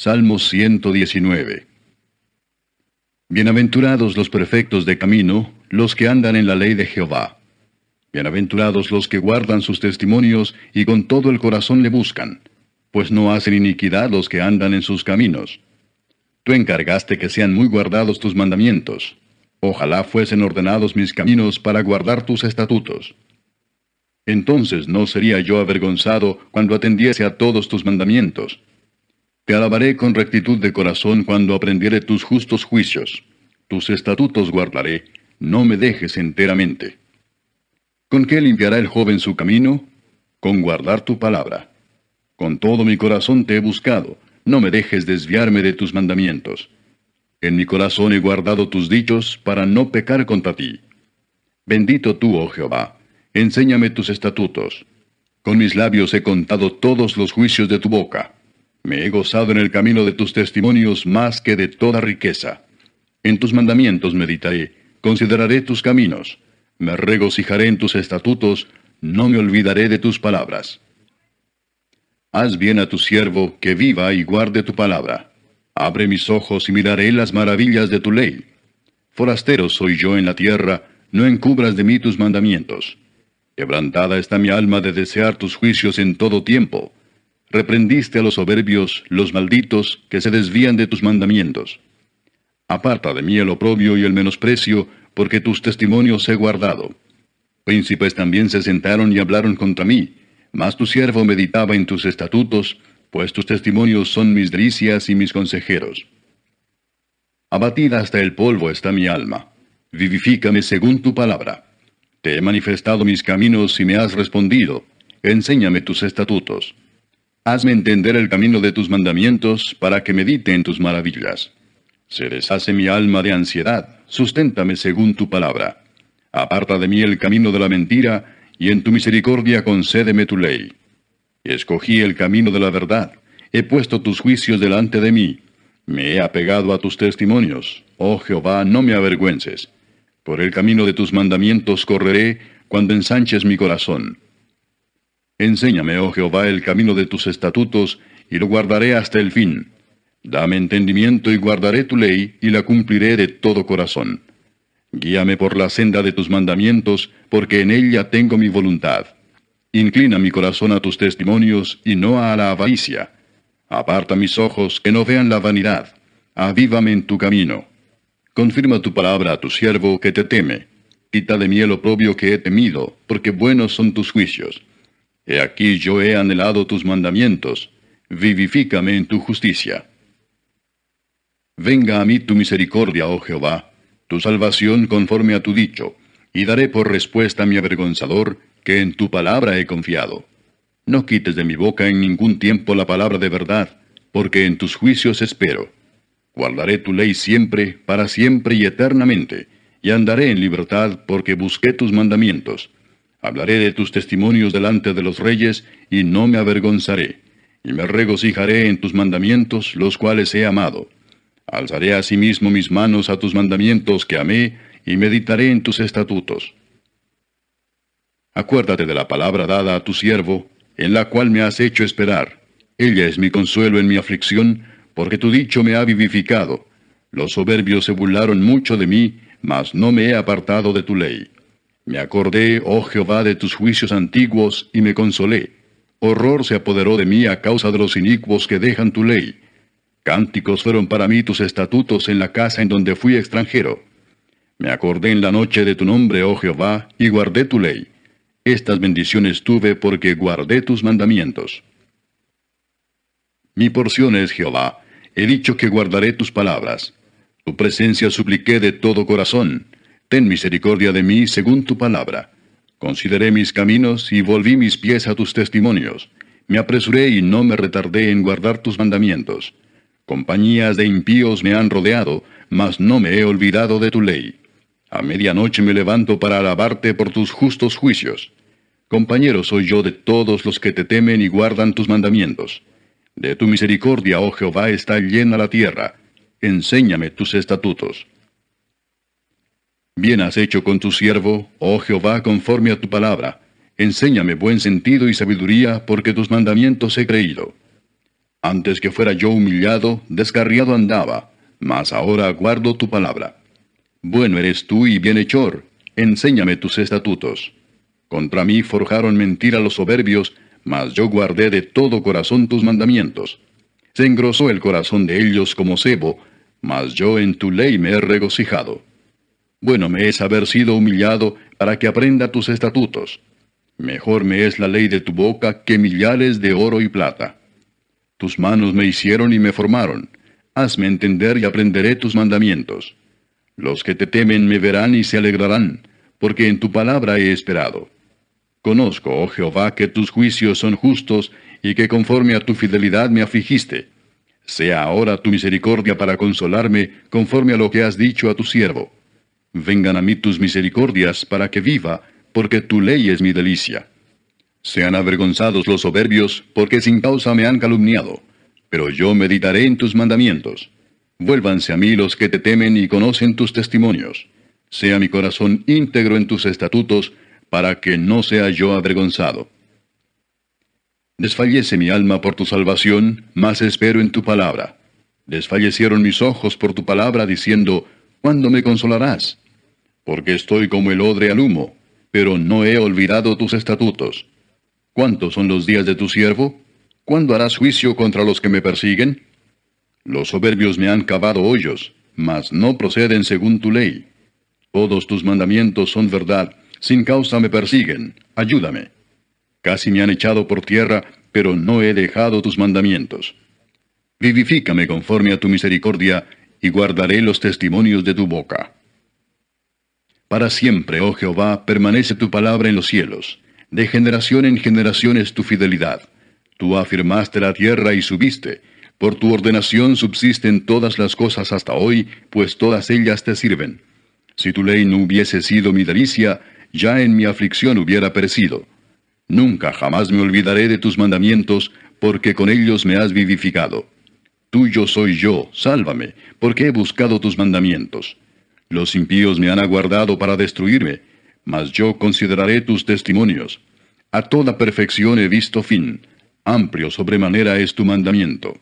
Salmo 119 Bienaventurados los perfectos de camino, los que andan en la ley de Jehová. Bienaventurados los que guardan sus testimonios y con todo el corazón le buscan, pues no hacen iniquidad los que andan en sus caminos. Tú encargaste que sean muy guardados tus mandamientos. Ojalá fuesen ordenados mis caminos para guardar tus estatutos. Entonces no sería yo avergonzado cuando atendiese a todos tus mandamientos te alabaré con rectitud de corazón cuando aprendiere tus justos juicios. Tus estatutos guardaré, no me dejes enteramente. ¿Con qué limpiará el joven su camino? Con guardar tu palabra. Con todo mi corazón te he buscado, no me dejes desviarme de tus mandamientos. En mi corazón he guardado tus dichos para no pecar contra ti. Bendito tú, oh Jehová, enséñame tus estatutos. Con mis labios he contado todos los juicios de tu boca. Me he gozado en el camino de tus testimonios más que de toda riqueza. En tus mandamientos meditaré, consideraré tus caminos, me regocijaré en tus estatutos, no me olvidaré de tus palabras. Haz bien a tu siervo que viva y guarde tu palabra. Abre mis ojos y miraré las maravillas de tu ley. Forastero soy yo en la tierra, no encubras de mí tus mandamientos. Quebrantada está mi alma de desear tus juicios en todo tiempo reprendiste a los soberbios, los malditos, que se desvían de tus mandamientos. Aparta de mí el oprobio y el menosprecio, porque tus testimonios he guardado. Príncipes también se sentaron y hablaron contra mí, mas tu siervo meditaba en tus estatutos, pues tus testimonios son mis delicias y mis consejeros. Abatida hasta el polvo está mi alma. Vivifícame según tu palabra. Te he manifestado mis caminos y me has respondido. Enséñame tus estatutos. Hazme entender el camino de tus mandamientos para que medite en tus maravillas. Se deshace mi alma de ansiedad, susténtame según tu palabra. Aparta de mí el camino de la mentira, y en tu misericordia concédeme tu ley. Escogí el camino de la verdad, he puesto tus juicios delante de mí, me he apegado a tus testimonios. Oh Jehová, no me avergüences. Por el camino de tus mandamientos correré cuando ensanches mi corazón. Enséñame, oh Jehová, el camino de tus estatutos, y lo guardaré hasta el fin. Dame entendimiento y guardaré tu ley, y la cumpliré de todo corazón. Guíame por la senda de tus mandamientos, porque en ella tengo mi voluntad. Inclina mi corazón a tus testimonios, y no a la avaricia. Aparta mis ojos, que no vean la vanidad. Avívame en tu camino. Confirma tu palabra a tu siervo que te teme. Quita de mí el oprobio que he temido, porque buenos son tus juicios. He aquí yo he anhelado tus mandamientos, vivifícame en tu justicia. Venga a mí tu misericordia, oh Jehová, tu salvación conforme a tu dicho, y daré por respuesta a mi avergonzador, que en tu palabra he confiado. No quites de mi boca en ningún tiempo la palabra de verdad, porque en tus juicios espero. Guardaré tu ley siempre, para siempre y eternamente, y andaré en libertad porque busqué tus mandamientos. Hablaré de tus testimonios delante de los reyes, y no me avergonzaré. Y me regocijaré en tus mandamientos, los cuales he amado. Alzaré asimismo mis manos a tus mandamientos que amé, y meditaré en tus estatutos. Acuérdate de la palabra dada a tu siervo, en la cual me has hecho esperar. Ella es mi consuelo en mi aflicción, porque tu dicho me ha vivificado. Los soberbios se burlaron mucho de mí, mas no me he apartado de tu ley. Me acordé, oh Jehová, de tus juicios antiguos, y me consolé. Horror se apoderó de mí a causa de los inicuos que dejan tu ley. Cánticos fueron para mí tus estatutos en la casa en donde fui extranjero. Me acordé en la noche de tu nombre, oh Jehová, y guardé tu ley. Estas bendiciones tuve porque guardé tus mandamientos. Mi porción es Jehová. He dicho que guardaré tus palabras. Tu presencia supliqué de todo corazón. Ten misericordia de mí según tu palabra. Consideré mis caminos y volví mis pies a tus testimonios. Me apresuré y no me retardé en guardar tus mandamientos. Compañías de impíos me han rodeado, mas no me he olvidado de tu ley. A medianoche me levanto para alabarte por tus justos juicios. Compañero soy yo de todos los que te temen y guardan tus mandamientos. De tu misericordia, oh Jehová, está llena la tierra. Enséñame tus estatutos. Bien has hecho con tu siervo, oh Jehová, conforme a tu palabra. Enséñame buen sentido y sabiduría, porque tus mandamientos he creído. Antes que fuera yo humillado, descarriado andaba, mas ahora guardo tu palabra. Bueno eres tú y bienhechor, enséñame tus estatutos. Contra mí forjaron mentira los soberbios, mas yo guardé de todo corazón tus mandamientos. Se engrosó el corazón de ellos como cebo, mas yo en tu ley me he regocijado. Bueno me es haber sido humillado para que aprenda tus estatutos. Mejor me es la ley de tu boca que millares de oro y plata. Tus manos me hicieron y me formaron. Hazme entender y aprenderé tus mandamientos. Los que te temen me verán y se alegrarán, porque en tu palabra he esperado. Conozco, oh Jehová, que tus juicios son justos y que conforme a tu fidelidad me afligiste. Sea ahora tu misericordia para consolarme conforme a lo que has dicho a tu siervo. Vengan a mí tus misericordias para que viva, porque tu ley es mi delicia. Sean avergonzados los soberbios, porque sin causa me han calumniado. Pero yo meditaré en tus mandamientos. Vuélvanse a mí los que te temen y conocen tus testimonios. Sea mi corazón íntegro en tus estatutos, para que no sea yo avergonzado. Desfallece mi alma por tu salvación, mas espero en tu palabra. Desfallecieron mis ojos por tu palabra, diciendo, ¿Cuándo me consolarás? Porque estoy como el odre al humo, pero no he olvidado tus estatutos. ¿Cuántos son los días de tu siervo? ¿Cuándo harás juicio contra los que me persiguen? Los soberbios me han cavado hoyos, mas no proceden según tu ley. Todos tus mandamientos son verdad, sin causa me persiguen, ayúdame. Casi me han echado por tierra, pero no he dejado tus mandamientos. Vivifícame conforme a tu misericordia y guardaré los testimonios de tu boca. Para siempre, oh Jehová, permanece tu palabra en los cielos. De generación en generación es tu fidelidad. Tú afirmaste la tierra y subiste. Por tu ordenación subsisten todas las cosas hasta hoy, pues todas ellas te sirven. Si tu ley no hubiese sido mi delicia, ya en mi aflicción hubiera perecido. Nunca jamás me olvidaré de tus mandamientos, porque con ellos me has vivificado. Tuyo soy yo, sálvame, porque he buscado tus mandamientos. Los impíos me han aguardado para destruirme, mas yo consideraré tus testimonios. A toda perfección he visto fin, amplio sobremanera es tu mandamiento.